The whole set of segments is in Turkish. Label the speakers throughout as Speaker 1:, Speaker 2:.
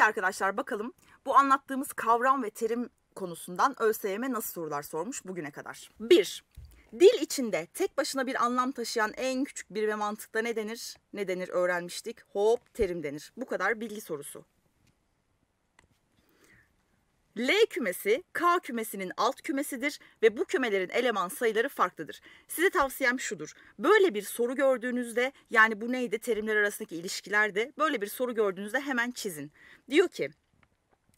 Speaker 1: Peki arkadaşlar bakalım bu anlattığımız kavram ve terim konusundan ÖSYM nasıl sorular sormuş bugüne kadar? 1. Dil içinde tek başına bir anlam taşıyan en küçük bir ve mantıkta ne denir? Ne denir öğrenmiştik. Hop terim denir. Bu kadar bilgi sorusu. L kümesi K kümesinin alt kümesidir ve bu kümelerin eleman sayıları farklıdır. Size tavsiyem şudur. Böyle bir soru gördüğünüzde yani bu neydi terimler arasındaki ilişkilerde böyle bir soru gördüğünüzde hemen çizin. Diyor ki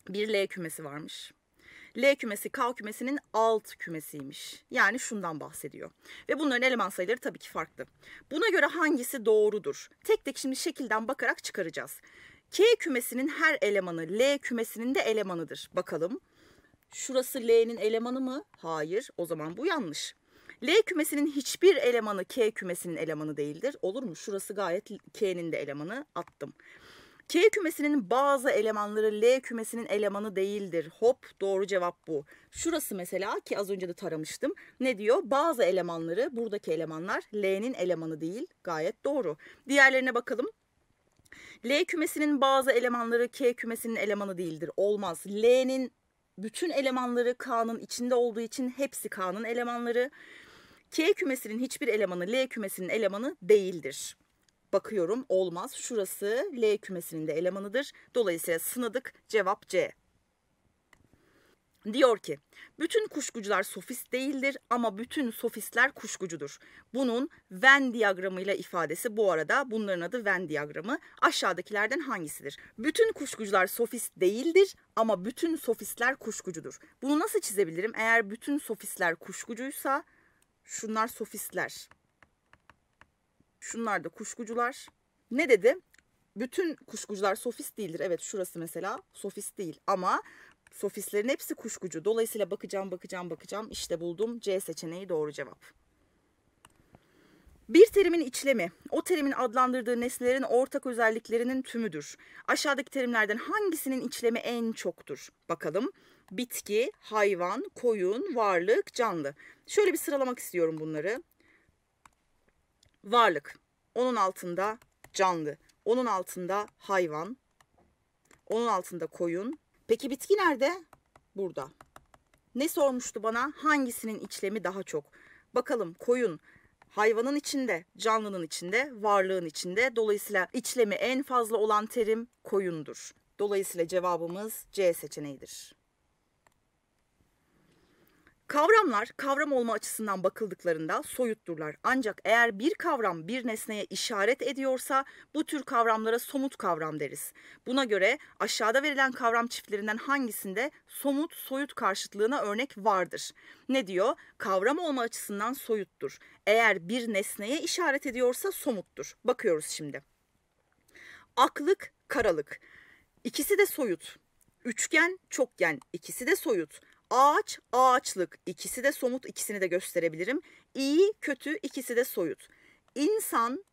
Speaker 1: bir L kümesi varmış. L kümesi K kümesinin alt kümesiymiş. Yani şundan bahsediyor. Ve bunların eleman sayıları tabii ki farklı. Buna göre hangisi doğrudur? Tek tek şimdi şekilden bakarak çıkaracağız. K kümesinin her elemanı L kümesinin de elemanıdır. Bakalım. Şurası L'nin elemanı mı? Hayır. O zaman bu yanlış. L kümesinin hiçbir elemanı K kümesinin elemanı değildir. Olur mu? Şurası gayet K'nin de elemanı attım. K kümesinin bazı elemanları L kümesinin elemanı değildir. Hop doğru cevap bu. Şurası mesela ki az önce de taramıştım. Ne diyor? Bazı elemanları buradaki elemanlar L'nin elemanı değil. Gayet doğru. Diğerlerine bakalım. L kümesinin bazı elemanları K kümesinin elemanı değildir. Olmaz. L'nin bütün elemanları K'nın içinde olduğu için hepsi K'nın elemanları. K kümesinin hiçbir elemanı L kümesinin elemanı değildir. Bakıyorum olmaz. Şurası L kümesinin de elemanıdır. Dolayısıyla sınadık. Cevap C. Diyor ki bütün kuşkucular sofist değildir ama bütün sofistler kuşkucudur. Bunun Venn diyagramıyla ifadesi bu arada bunların adı Venn diyagramı aşağıdakilerden hangisidir? Bütün kuşkucular sofist değildir ama bütün sofistler kuşkucudur. Bunu nasıl çizebilirim? Eğer bütün sofistler kuşkucuysa şunlar sofistler. Şunlar da kuşkucular. Ne dedi? bütün kuşkucular sofist değildir. Evet şurası mesela sofist değil ama sofistlerin hepsi kuşkucu. Dolayısıyla bakacağım, bakacağım, bakacağım. İşte buldum. C seçeneği doğru cevap. Bir terimin içlemi, o terimin adlandırdığı nesnelerin ortak özelliklerinin tümüdür. Aşağıdaki terimlerden hangisinin içlemi en çoktur? Bakalım. Bitki, hayvan, koyun, varlık, canlı. Şöyle bir sıralamak istiyorum bunları. Varlık. Onun altında canlı. Onun altında hayvan. Onun altında koyun. Peki bitki nerede? Burada. Ne sormuştu bana? Hangisinin içlemi daha çok? Bakalım koyun hayvanın içinde, canlının içinde, varlığın içinde. Dolayısıyla içlemi en fazla olan terim koyundur. Dolayısıyla cevabımız C seçeneğidir. Kavramlar kavram olma açısından bakıldıklarında soyutturlar. Ancak eğer bir kavram bir nesneye işaret ediyorsa bu tür kavramlara somut kavram deriz. Buna göre aşağıda verilen kavram çiftlerinden hangisinde somut soyut karşıtlığına örnek vardır? Ne diyor? Kavram olma açısından soyuttur. Eğer bir nesneye işaret ediyorsa somuttur. Bakıyoruz şimdi. Aklık, karalık. İkisi de soyut. Üçgen, çokgen. İkisi de soyut Ağaç, ağaçlık ikisi de somut ikisini de gösterebilirim. İyi, kötü ikisi de soyut. İnsan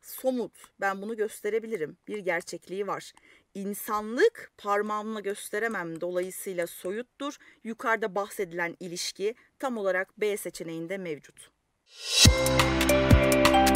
Speaker 1: somut ben bunu gösterebilirim. Bir gerçekliği var. İnsanlık parmağımla gösteremem dolayısıyla soyuttur. Yukarıda bahsedilen ilişki tam olarak B seçeneğinde mevcut. Müzik